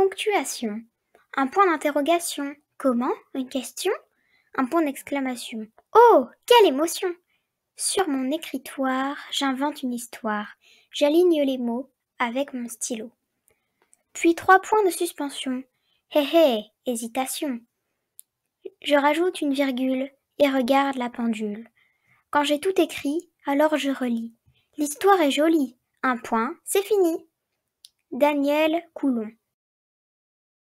Ponctuation. Un point d'interrogation. Comment Une question Un point d'exclamation. Oh Quelle émotion Sur mon écritoire, j'invente une histoire. J'aligne les mots avec mon stylo. Puis trois points de suspension. Hé hé Hésitation. Je rajoute une virgule et regarde la pendule. Quand j'ai tout écrit, alors je relis. L'histoire est jolie. Un point, c'est fini. Daniel Coulon.